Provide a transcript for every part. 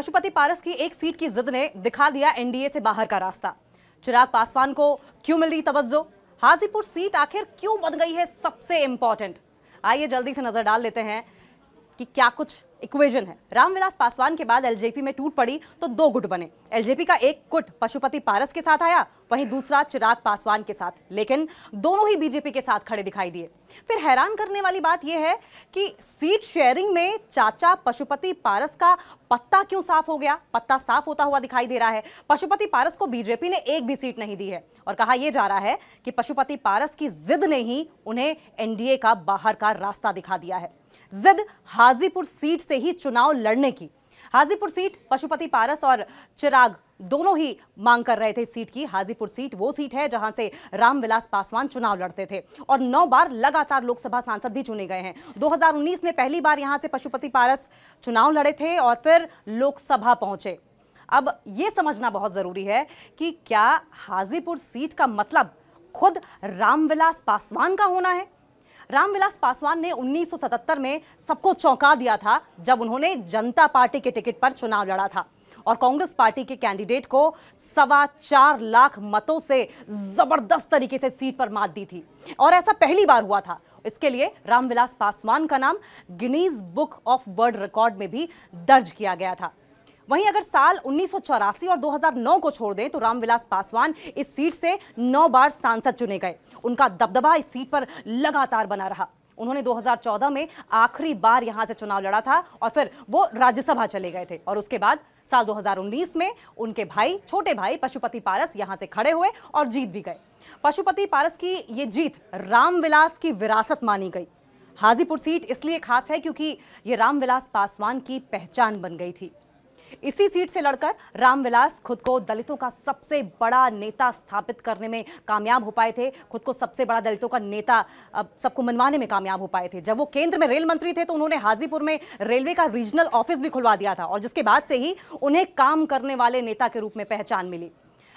पशुपति पारस की एक सीट की जिद ने दिखा दिया एनडीए से बाहर का रास्ता चिराग पासवान को क्यों मिल रही तवज्जो हाजीपुर सीट आखिर क्यों बन गई है सबसे इंपॉर्टेंट आइए जल्दी से नजर डाल लेते हैं कि क्या कुछ इक्वेशन है रामविलास पासवान के बाद एलजेपी में टूट पड़ी तो दो गुट बने एलजेपी का एक गुट पशुपति पारस के साथ आया वहीं दूसरा चिराग पासवान के साथ लेकिन दोनों ही बीजेपी के साथ खड़े दिखाई दिए फिर हैरान करने वाली बात यह है कि सीट शेयरिंग में चाचा पशुपति पारस का पत्ता क्यों साफ हो गया पत्ता साफ होता हुआ दिखाई दे रहा है पशुपति पारस को बीजेपी ने एक भी सीट नहीं दी है और कहा यह जा रहा है कि पशुपति पारस की जिद ने ही उन्हें एनडीए का बाहर का रास्ता दिखा दिया है जिद हाजीपुर सीट से ही चुनाव लड़ने की हाजीपुर सीट पशुपति पारस और चिराग दोनों ही मांग कर रहे थे सीट की हाजीपुर सीट वो सीट है जहां से रामविलास पासवान चुनाव लड़ते थे और नौ बार लगातार लोकसभा सांसद भी चुने गए हैं 2019 में पहली बार यहां से पशुपति पारस चुनाव लड़े थे और फिर लोकसभा पहुंचे अब ये समझना बहुत ज़रूरी है कि क्या हाजीपुर सीट का मतलब खुद रामविलास पासवान का होना है रामविलास पासवान ने 1977 में सबको चौंका दिया था जब उन्होंने जनता पार्टी के टिकट पर चुनाव लड़ा था और कांग्रेस पार्टी के कैंडिडेट को सवा चार लाख मतों से जबरदस्त तरीके से सीट पर मात दी थी और ऐसा पहली बार हुआ था इसके लिए रामविलास पासवान का नाम Guinness book of world record में भी दर्ज किया गया था वहीं अगर साल उन्नीस और 2009 को छोड़ दें तो रामविलास पासवान इस सीट से नौ बार सांसद चुने गए उनका दबदबा इस सीट पर लगातार बना रहा उन्होंने 2014 में आखिरी बार यहां से चुनाव लड़ा था और फिर वो राज्यसभा चले गए थे और उसके बाद साल 2019 में उनके भाई छोटे भाई पशुपति पारस यहां से खड़े हुए और जीत भी गए पशुपति पारस की ये जीत रामविलास की विरासत मानी गई हाजीपुर सीट इसलिए खास है क्योंकि ये रामविलास पासवान की पहचान बन गई थी इसी सीट से लड़कर रामविलास खुद को दलितों का सबसे बड़ा नेता स्थापित करने में कामयाब हो पाए थे खुद को सबसे बड़ा दलितों का नेता सबको मनवाने में कामयाब हो पाए थे जब वो केंद्र में रेल मंत्री थे तो उन्होंने हाजीपुर में रेलवे का रीजनल ऑफिस भी खुलवा दिया था और जिसके बाद से ही उन्हें काम करने वाले नेता के रूप में पहचान मिली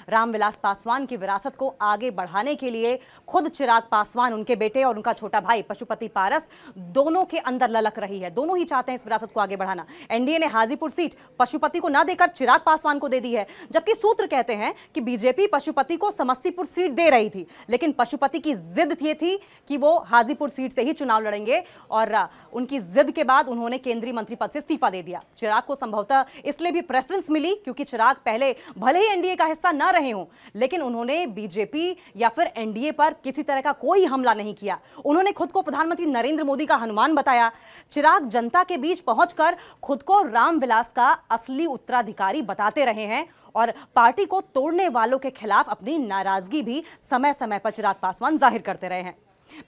रामविलास पासवान की विरासत को आगे बढ़ाने के लिए खुद चिराग पासवान उनके बेटे और उनका छोटा भाई पशुपति पारस दोनों के अंदर ललक रही है दोनों ही चाहते हैं इस विरासत को आगे बढ़ाना एनडीए ने हाजीपुर सीट पशुपति को ना देकर चिराग पासवान को दे दी है जबकि सूत्र कहते हैं कि बीजेपी पशुपति को समस्तीपुर सीट दे रही थी लेकिन पशुपति की जिद ये थी कि वो हाजीपुर सीट से ही चुनाव लड़ेंगे और उनकी जिद के बाद उन्होंने केंद्रीय मंत्री पद से इस्तीफा दे दिया चिराग को संभवतः इसलिए भी प्रेफरेंस मिली क्योंकि चिराग पहले भले ही एनडीए का हिस्सा न रहे हों लेकिन उन्होंने बीजेपी या फिर एनडीए पर किसी तरह का कोई हमला नहीं किया उन्होंने खुद को प्रधानमंत्री नरेंद्र मोदी का हनुमान बताया चिराग जनता के बीच पहुंचकर खुद को रामविलास का असली उत्तराधिकारी बताते रहे हैं और पार्टी को तोड़ने वालों के खिलाफ अपनी नाराजगी भी समय समय पर चिराग पासवान जाहिर करते रहे हैं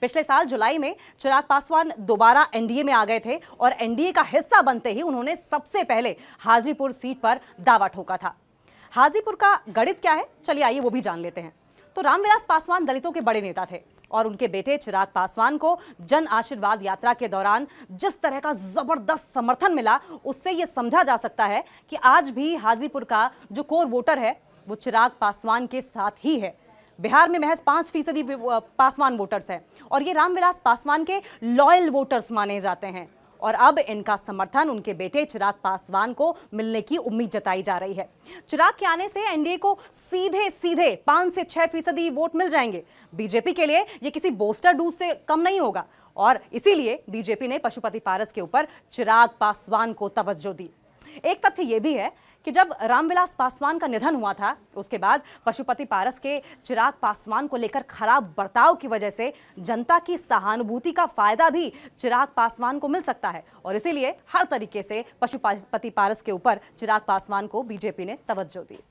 पिछले साल जुलाई में चिराग पासवान दोबारा एनडीए में आ गए थे और एनडीए का हिस्सा बनते ही उन्होंने सबसे पहले हाजीपुर सीट पर दावा ठोका था हाजीपुर का गणित क्या है चलिए आइए वो भी जान लेते हैं तो रामविलास पासवान दलितों के बड़े नेता थे और उनके बेटे चिराग पासवान को जन आशीर्वाद यात्रा के दौरान जिस तरह का जबरदस्त समर्थन मिला उससे ये समझा जा सकता है कि आज भी हाजीपुर का जो कोर वोटर है वो चिराग पासवान के साथ ही है बिहार में महज पाँच फीसदी पासवान वोटर्स हैं और ये रामविलास पासवान के लॉयल वोटर्स माने जाते हैं और अब इनका समर्थन उनके बेटे चिराग पासवान को मिलने की उम्मीद जताई जा रही है चिराग के आने से एनडीए को सीधे सीधे पांच से छह फीसदी वोट मिल जाएंगे बीजेपी के लिए ये किसी बोस्टर डूज से कम नहीं होगा और इसीलिए बीजेपी ने पशुपति पारस के ऊपर चिराग पासवान को तवज्जो दी एक तथ्य ये भी है कि जब रामविलास पासवान का निधन हुआ था तो उसके बाद पशुपति पारस के चिराग पासवान को लेकर खराब बर्ताव की वजह से जनता की सहानुभूति का फायदा भी चिराग पासवान को मिल सकता है और इसीलिए हर तरीके से पशुपति पारस के ऊपर चिराग पासवान को बीजेपी ने तवज्जो दी